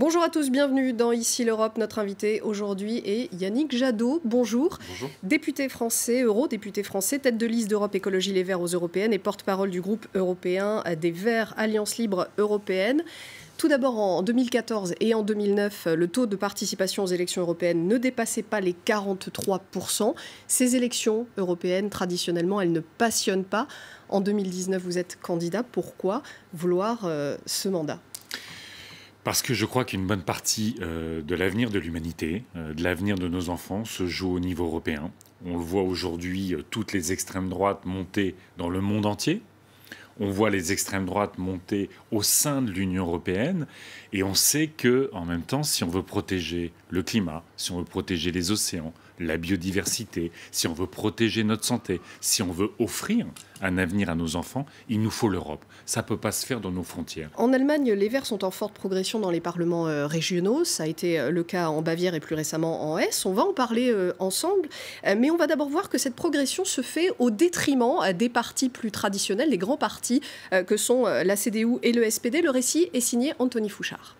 Bonjour à tous, bienvenue dans Ici l'Europe. Notre invité aujourd'hui est Yannick Jadot. Bonjour. Député français, eurodéputé français, tête de liste d'Europe Écologie Les Verts aux Européennes et porte-parole du groupe européen des Verts Alliance Libre Européenne. Tout d'abord, en 2014 et en 2009, le taux de participation aux élections européennes ne dépassait pas les 43%. Ces élections européennes, traditionnellement, elles ne passionnent pas. En 2019, vous êtes candidat. Pourquoi vouloir euh, ce mandat parce que je crois qu'une bonne partie euh, de l'avenir de l'humanité, euh, de l'avenir de nos enfants, se joue au niveau européen. On le voit aujourd'hui, euh, toutes les extrêmes droites monter dans le monde entier. On voit les extrêmes droites monter au sein de l'Union européenne. Et on sait que, en même temps, si on veut protéger le climat, si on veut protéger les océans, la biodiversité, si on veut protéger notre santé, si on veut offrir un avenir à nos enfants, il nous faut l'Europe. Ça ne peut pas se faire dans nos frontières. En Allemagne, les Verts sont en forte progression dans les parlements euh, régionaux. Ça a été euh, le cas en Bavière et plus récemment en Hesse. On va en parler euh, ensemble. mais on va d'abord voir que cette progression se fait au détriment des partis plus traditionnels, les grands partis que sont la CDU et le SPD. Le récit est signé Anthony Fouchard.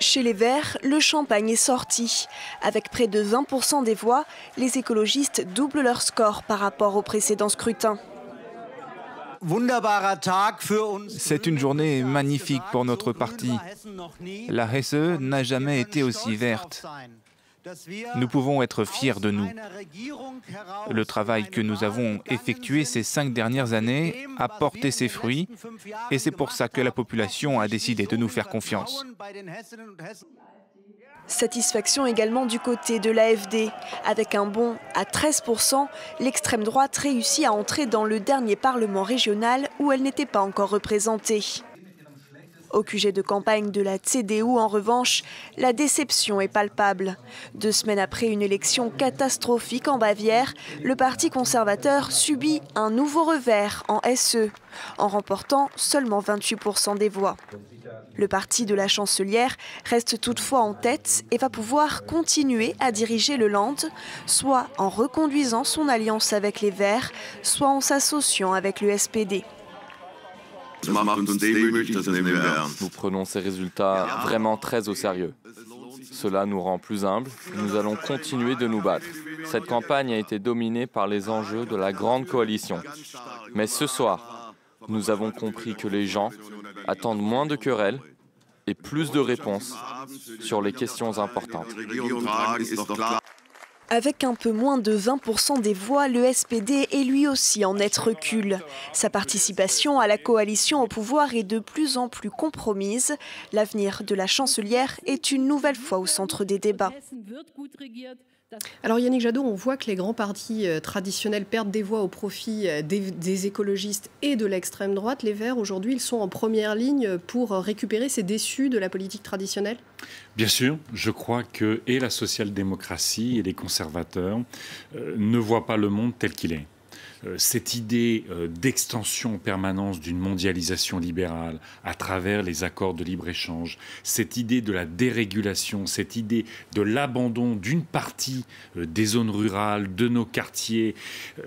Chez les Verts, le champagne est sorti. Avec près de 20% des voix, les écologistes doublent leur score par rapport au précédent scrutin. C'est une journée magnifique pour notre parti. La Hesse n'a jamais été aussi verte. Nous pouvons être fiers de nous. Le travail que nous avons effectué ces cinq dernières années a porté ses fruits et c'est pour ça que la population a décidé de nous faire confiance. Satisfaction également du côté de l'AFD. Avec un bond à 13%, l'extrême droite réussit à entrer dans le dernier Parlement régional où elle n'était pas encore représentée. Au QG de campagne de la CDU, en revanche, la déception est palpable. Deux semaines après une élection catastrophique en Bavière, le Parti conservateur subit un nouveau revers en SE, en remportant seulement 28% des voix. Le parti de la chancelière reste toutefois en tête et va pouvoir continuer à diriger le Land, soit en reconduisant son alliance avec les Verts, soit en s'associant avec le SPD. Nous prenons ces résultats vraiment très au sérieux. Cela nous rend plus humbles. Nous allons continuer de nous battre. Cette campagne a été dominée par les enjeux de la grande coalition. Mais ce soir, nous avons compris que les gens attendent moins de querelles et plus de réponses sur les questions importantes. Avec un peu moins de 20% des voix, le SPD est lui aussi en être recul. Sa participation à la coalition au pouvoir est de plus en plus compromise. L'avenir de la chancelière est une nouvelle fois au centre des débats. Alors Yannick Jadot, on voit que les grands partis euh, traditionnels perdent des voix au profit euh, des, écologistes et de l'extrême droite. Les Verts, aujourd'hui, ils sont en première ligne pour euh, récupérer ces déçus de la politique traditionnelle Bien sûr, je crois que et la social-démocratie et les conservateurs ne voient pas le monde tel qu'il est. Euh, cette idée euh, d'extension en permanence d'une mondialisation libérale à travers les accords de libre-échange, cette idée de la dérégulation, cette idée de l'abandon d'une partie euh, des zones rurales, de nos quartiers,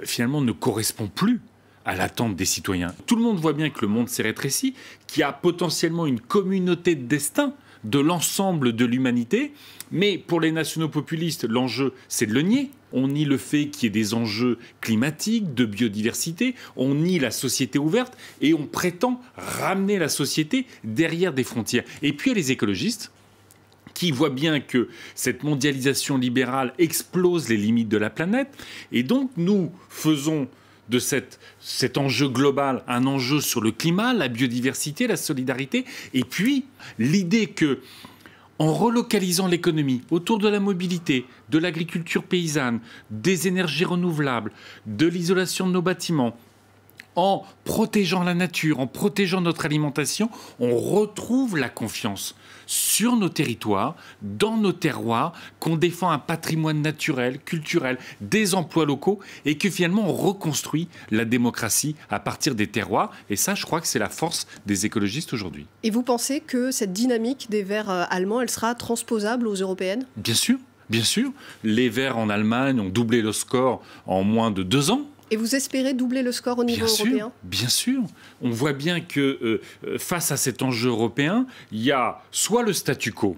finalement ne correspond plus à l'attente des citoyens. Tout le monde voit bien que le monde s'est rétréci, qu'il y a potentiellement une communauté de destin de l'ensemble de l'humanité, mais pour les nationaux populistes, l'enjeu, c'est de le nier on nie le fait qu'il y ait des enjeux climatiques, de biodiversité, on nie la société ouverte et on prétend ramener la société derrière des frontières. Et puis il y a les écologistes qui voient bien que cette mondialisation libérale explose les limites de la planète et donc nous faisons de cet enjeu global, un enjeu sur le climat, la biodiversité, la solidarité, et puis l'idée que en relocalisant l'économie autour de la mobilité, de l'agriculture paysanne, des énergies renouvelables, de l'isolation de nos bâtiments, en protégeant la nature, en protégeant notre alimentation, on retrouve la confiance sur nos territoires, dans nos terroirs, qu'on défend un patrimoine naturel, culturel, des emplois locaux, et que finalement on reconstruit la démocratie à partir des terroirs. Et ça, je crois que c'est la force des écologistes aujourd'hui. Et vous pensez que cette dynamique des Verts euh, allemands, elle sera transposable aux européennes Bien sûr, bien sûr. Les Verts en Allemagne ont doublé le score en moins de deux ans. Et vous espérez doubler le score au niveau européen Bien sûr. On voit bien que euh, euh, face à cet enjeu européen, il y a soit le statu quo,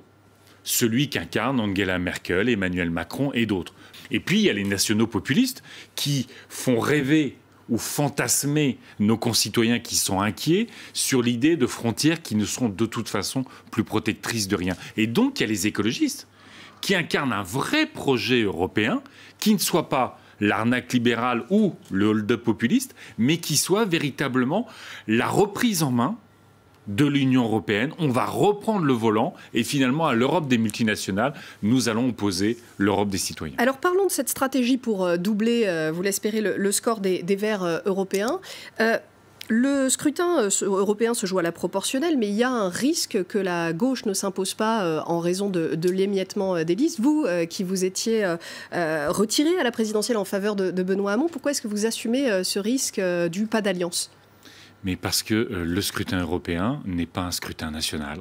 celui qu'incarnent Angela Merkel, Emmanuel Macron et d'autres. Et puis il y a les nationaux populistes qui font rêver ou fantasmer nos concitoyens qui sont inquiets sur l'idée de frontières qui ne seront de toute façon plus protectrices de rien. Et donc il y a les écologistes qui incarnent un vrai projet européen qui ne soit pas l'arnaque libérale ou le hold-up populiste, mais qui soit véritablement la reprise en main de l'Union européenne. On va reprendre le volant et finalement à l'Europe des multinationales, nous allons opposer l'Europe des citoyens. Alors parlons de cette stratégie pour euh, doubler, euh, vous l'espérez, le, score des, Verts euh, européens. Le scrutin euh, européen se joue à la proportionnelle, mais il y a un risque que la gauche ne s'impose pas euh, en raison de, l'émiettement euh, des listes. Vous, qui vous étiez retiré à la présidentielle en faveur de, de Benoît Hamon, pourquoi est-ce que vous assumez ce risque du pas d'alliance Mais parce que le scrutin européen n'est pas un scrutin national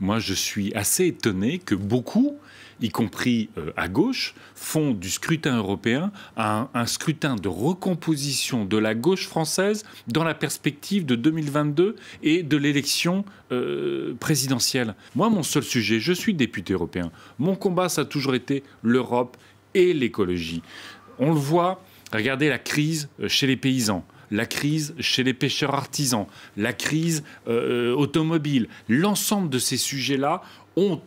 moi je suis assez étonné que beaucoup, y compris euh, à gauche, font du scrutin européen un, scrutin de recomposition de la gauche française dans la perspective de 2022 et de l'élection euh, présidentielle. Moi, mon seul sujet, je suis député européen. Mon combat, ça a toujours été l'Europe et l'écologie. On le voit, regardez la crise euh, chez les paysans la crise chez les pêcheurs artisans, la crise euh, euh, automobile, l'ensemble de ces sujets-là ont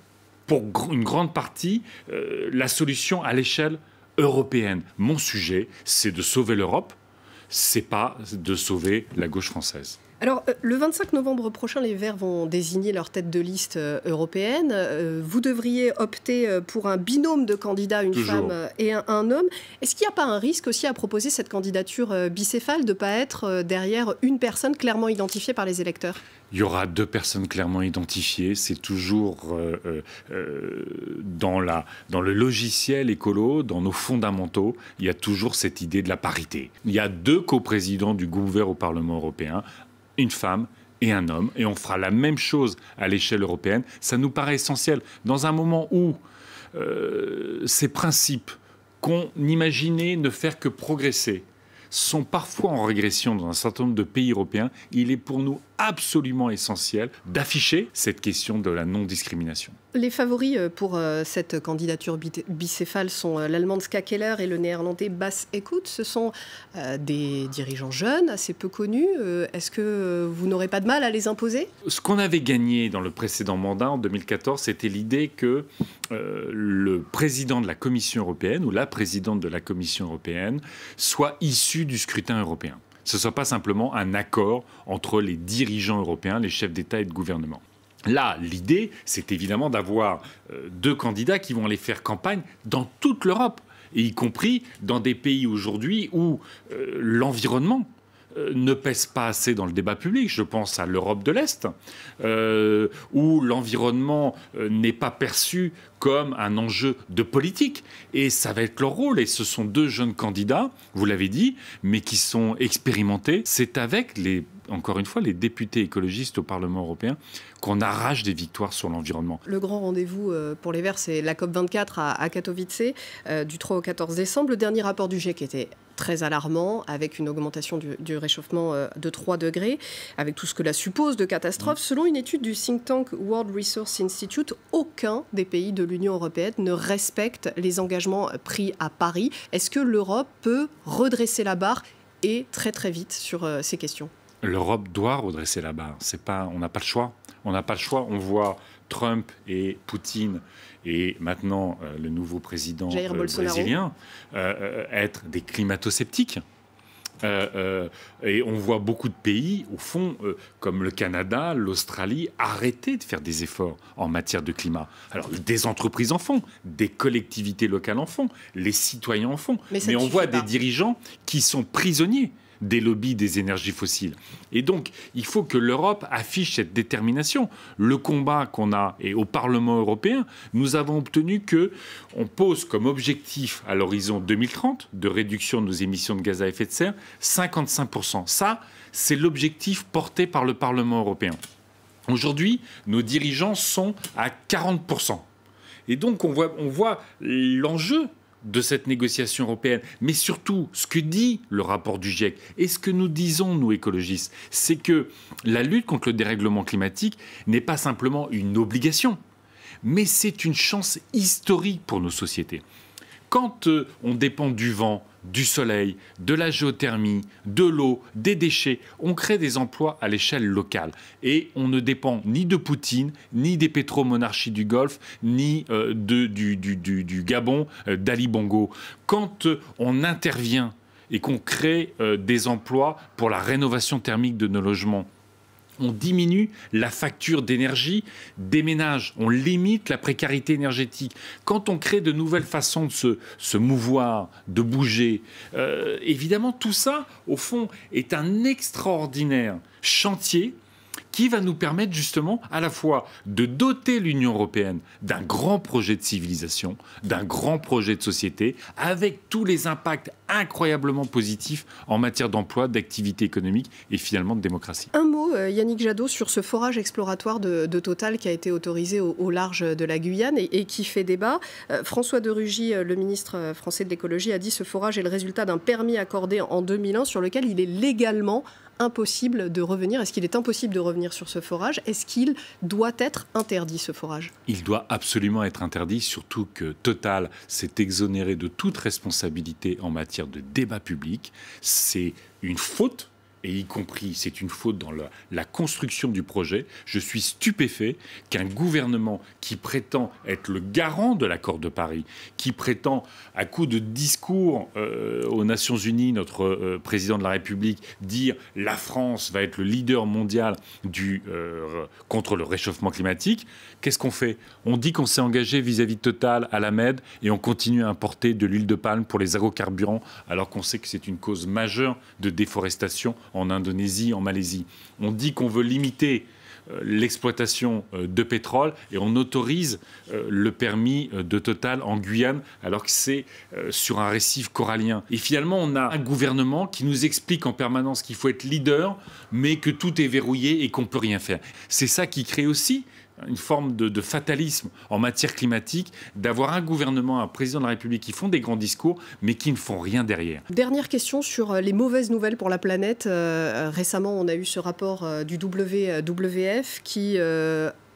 pour une grande partie euh, la solution à l'échelle européenne. Mon sujet, c'est de sauver l'Europe, c'est pas de sauver la gauche française. Alors, euh, le 25 novembre prochain, les Verts vont désigner leur tête de liste euh, européenne. Euh, vous devriez opter pour un binôme de candidats, une femme et un, homme. Est-ce qu'il n'y a pas un risque aussi à proposer cette candidature bicéphale de ne pas être derrière une personne clairement identifiée par les électeurs il y aura deux personnes clairement identifiées. C'est toujours dans, la, dans le logiciel écolo, dans nos fondamentaux, il y a toujours cette idée de la parité. Il y a deux coprésidents du groupe au Parlement européen, une femme et un homme, et on fera la même chose à l'échelle européenne. Ça nous paraît essentiel. Dans un moment où euh, ces principes qu'on imaginait ne faire que progresser sont parfois en régression dans un certain nombre de pays européens, il est pour nous absolument essentiel d'afficher cette question de la non-discrimination. Les favoris euh, pour euh, cette candidature bicéphale sont euh, l'allemande Ska Keller et le néerlandais Bas Ecoute. Ce sont des dirigeants jeunes, assez peu connus. Est-ce que vous n'aurez pas de mal à les imposer Ce qu'on avait gagné dans le précédent mandat en 2014, c'était l'idée que le président de la Commission européenne ou la présidente de la Commission européenne soit issu du scrutin européen ce ne soit pas simplement un accord entre les dirigeants européens, les chefs d'État et de gouvernement. Là, l'idée, c'est évidemment d'avoir euh, deux candidats qui vont aller faire campagne dans toute l'Europe, y compris dans des pays aujourd'hui où euh, l'environnement euh, ne pèse pas assez dans le débat public. Je pense à l'Europe de l'Est, euh, où l'environnement euh, n'est pas perçu comme un enjeu de politique. Et ça va être leur rôle. Et ce sont deux jeunes candidats, vous l'avez dit, mais qui sont expérimentés. C'est avec les encore une fois, les députés écologistes au Parlement européen qu'on arrache des victoires sur l'environnement. Le grand rendez-vous pour les Verts, c'est la COP24 à Katowice du 3 au 14 décembre. Le dernier rapport du GIEC était très alarmant, avec une augmentation du, réchauffement euh, de 3 degrés, avec tout ce que la suppose de catastrophe. Mmh. Selon une étude du think tank World Resource Institute, aucun des pays de l'Union européenne ne respecte les engagements euh, pris à Paris. Est-ce que l'Europe peut redresser la barre et très très vite sur euh, ces questions L'Europe doit redresser la barre. C'est pas, on n'a pas le choix. On n'a pas le choix. On voit Trump et Poutine et maintenant euh, le nouveau président euh, brésilien euh, être des climato-sceptiques. et on voit beaucoup de pays, au fond, comme le Canada, l'Australie, arrêter de faire des efforts en matière de climat. Alors, des entreprises en font, des collectivités locales en font, les citoyens en font. Mais, on voit des dirigeants qui sont prisonniers des lobbies des énergies fossiles. Et donc, il faut que l'Europe affiche cette détermination. Le combat qu'on a, et au Parlement européen, nous avons obtenu que on pose comme objectif à l'horizon 2030 de réduction de nos émissions de gaz à effet de serre 55%. Ça, c'est l'objectif porté par le Parlement européen. Aujourd'hui, nos dirigeants sont à 40%. Et donc, on voit, on voit l'enjeu de cette négociation européenne, mais surtout ce que dit le rapport du GIEC et ce que nous disons, nous écologistes, c'est que la lutte contre le dérèglement climatique n'est pas simplement une obligation, mais c'est une chance historique pour nos sociétés. Quand euh, on dépend du vent, du soleil, de la géothermie, de l'eau, des déchets. On crée des emplois à l'échelle locale. Et on ne dépend ni de Poutine, ni des pétromonarchies du Golfe, ni euh, du, Gabon euh, d'Ali Bongo. Quand euh, on intervient et qu'on crée des emplois pour la rénovation thermique de nos logements, on diminue la facture d'énergie des ménages, on limite la précarité énergétique. Quand on crée de nouvelles façons de se, mouvoir, de bouger, euh, évidemment tout ça, au fond, est un extraordinaire chantier qui va nous permettre justement à la fois de doter l'Union européenne d'un grand projet de civilisation, d'un grand projet de société, avec tous les impacts incroyablement positifs en matière d'emploi, d'activité économique et finalement de démocratie. Un mot, euh, Yannick Jadot, sur ce forage exploratoire de, Total qui a été autorisé au, large de la Guyane et, qui fait débat. Euh, François de Rugy, euh, le ministre français de l'écologie, a dit ce forage est le résultat d'un permis accordé en 2001 sur lequel il est légalement impossible de revenir Est-ce qu'il est impossible de revenir sur ce forage Est-ce qu'il doit être interdit, ce forage Il doit absolument être interdit, surtout que Total s'est exonéré de toute responsabilité en matière de débat public. C'est une faute et y compris, c'est une faute dans la, construction du projet, je suis stupéfait qu'un gouvernement qui prétend être le garant de l'accord de Paris, qui prétend, à coup de discours euh, aux Nations Unies, notre euh, président de la République, dire la France va être le leader mondial euh, contre le réchauffement climatique, qu'est-ce qu'on fait On dit qu'on s'est engagé vis-à-vis de Total à la MED et on continue à importer de l'huile de palme pour les agrocarburants alors qu'on sait que c'est une cause majeure de déforestation en Indonésie, en Malaisie. On dit qu'on veut limiter euh, l'exploitation euh, de pétrole et on autorise euh, le permis de Total en Guyane alors que c'est sur un récif corallien. Et finalement, on a un gouvernement qui nous explique en permanence qu'il faut être leader, mais que tout est verrouillé et qu'on ne peut rien faire. C'est ça qui crée aussi une forme de, fatalisme en matière climatique, d'avoir un gouvernement, un président de la République qui font des grands discours, mais qui ne font rien derrière. Dernière question sur euh, les mauvaises nouvelles pour la planète. Euh, récemment, on a eu ce rapport euh, du WWF qui...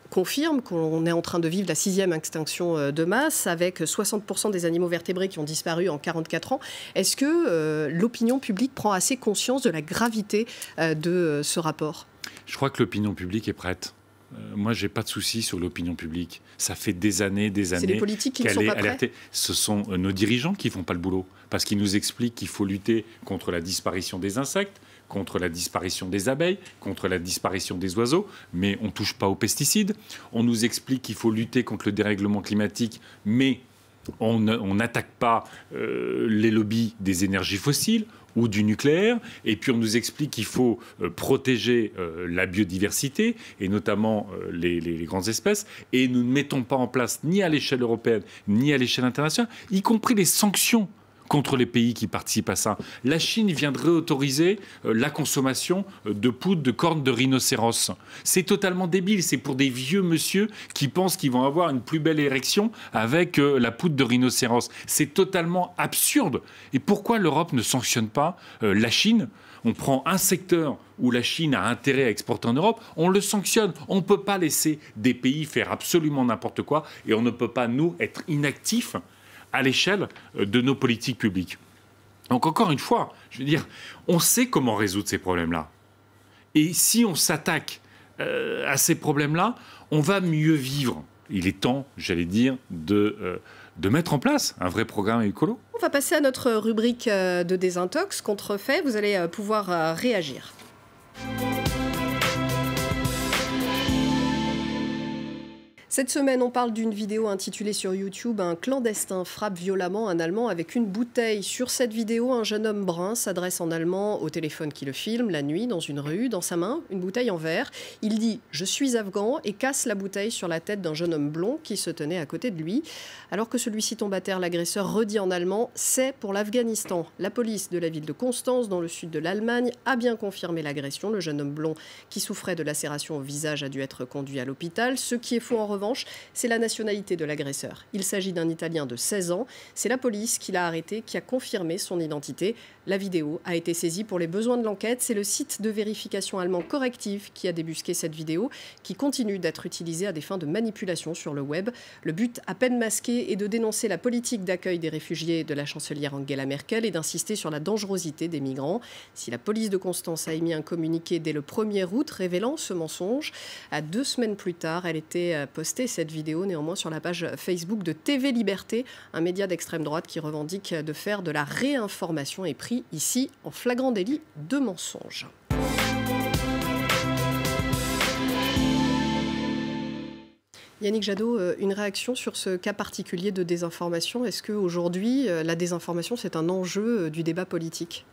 confirme qu'on est en train de vivre la sixième extinction de masse avec 60% des animaux vertébrés qui ont disparu en 44 ans. Est-ce que l'opinion publique prend assez conscience de la gravité de ce rapport Je crois que l'opinion publique est prête. Euh, moi, j'ai pas de soucis sur l'opinion publique. Ça fait des années, des années. C'est les politiques qui ne sont pas Ce sont euh, nos dirigeants qui font pas le boulot parce qu'ils nous expliquent qu'il faut lutter contre la disparition des insectes, contre la disparition des abeilles, contre la disparition des oiseaux, mais on ne touche pas aux pesticides. On nous explique qu'il faut lutter contre le dérèglement climatique, mais on n'attaque pas euh, les lobbies des énergies fossiles, ou du nucléaire. Et puis on nous explique qu'il faut euh, protéger euh, la biodiversité et notamment euh, les, grandes espèces. Et nous ne mettons pas en place ni à l'échelle européenne ni à l'échelle internationale, y compris les sanctions contre les pays qui participent à ça. La Chine vient de réautoriser euh, la consommation euh, de poudre de cornes de rhinocéros. C'est totalement débile. C'est pour des vieux monsieur qui pensent qu'ils vont avoir une plus belle érection avec euh, la poudre de rhinocéros. C'est totalement absurde. Et pourquoi l'Europe ne sanctionne pas la Chine on prend un secteur où la Chine a intérêt à exporter en Europe, on le sanctionne. On ne peut pas laisser des pays faire absolument n'importe quoi et on ne peut pas, nous, être inactifs à l'échelle euh, de nos politiques publiques. Donc encore une fois, je veux dire, on sait comment résoudre ces problèmes-là. Et si on s'attaque euh, à ces problèmes-là, on va mieux vivre. Il est temps, j'allais dire, de, euh, de mettre en place un vrai programme écolo. On va passer à notre rubrique de désintox, contrefait. Vous allez pouvoir réagir. Cette semaine, on parle d'une vidéo intitulée sur YouTube Un clandestin frappe violemment un Allemand avec une bouteille. Sur cette vidéo, un jeune homme brun s'adresse en allemand au téléphone qui le filme la nuit dans une rue, dans sa main, une bouteille en verre. Il dit Je suis afghan et casse la bouteille sur la tête d'un jeune homme blond qui se tenait à côté de lui. Alors que celui-ci tombe à terre, l'agresseur redit en allemand C'est pour l'Afghanistan. La police de la ville de Constance, dans le sud de l'Allemagne, a bien confirmé l'agression. Le jeune homme blond qui souffrait de lacération au visage a dû être conduit à l'hôpital. Ce qui est faux en revanche, c'est la nationalité de l'agresseur. Il s'agit d'un Italien de 16 ans. C'est la police qui l'a arrêté, qui a confirmé son identité. La vidéo a été saisie pour les besoins de l'enquête. C'est le site de vérification allemand correctif qui a débusqué cette vidéo, qui continue d'être utilisée à des fins de manipulation sur le web. Le but, à peine masqué, est de dénoncer la politique d'accueil des réfugiés de la chancelière Angela Merkel et d'insister sur la dangerosité des migrants. Si la police de Constance a émis un communiqué dès le 1er août révélant ce mensonge, à deux semaines plus tard, elle était euh, postée cette vidéo néanmoins sur la page Facebook de TV Liberté, un média d'extrême droite qui revendique de faire de la réinformation et pris ici en flagrant délit de mensonge. Yannick Jadot, euh, une réaction sur ce cas particulier de désinformation. Est-ce qu'aujourd'hui, euh, la désinformation, c'est un enjeu euh, du débat politique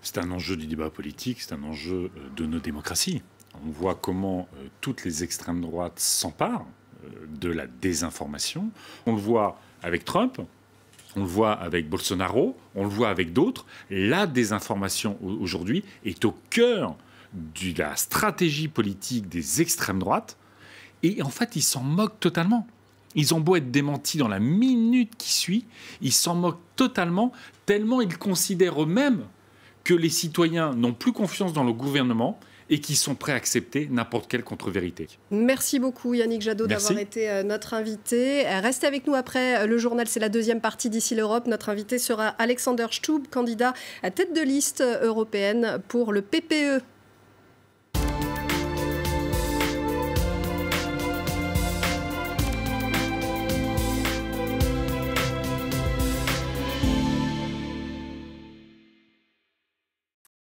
C'est un enjeu du débat politique, c'est un enjeu de nos démocraties. On voit comment toutes les extrêmes droites s'emparent de la désinformation. On le voit avec Trump, on le voit avec Bolsonaro, on le voit avec d'autres. La désinformation aujourd'hui est au cœur de la stratégie politique des extrêmes droites. Et en fait, ils s'en moquent totalement. Ils ont beau être démentis dans la minute qui suit, ils s'en moquent totalement, tellement ils considèrent eux-mêmes que les citoyens n'ont plus confiance dans le gouvernement et qui sont prêts à accepter n'importe quelle contre-vérité. Merci beaucoup Yannick Jadot d'avoir été euh, notre invité. Euh, restez avec nous après euh, le journal, c'est la deuxième partie d'ici l'Europe. Notre invité sera Alexander Stubb, candidat à tête de liste européenne pour le PPE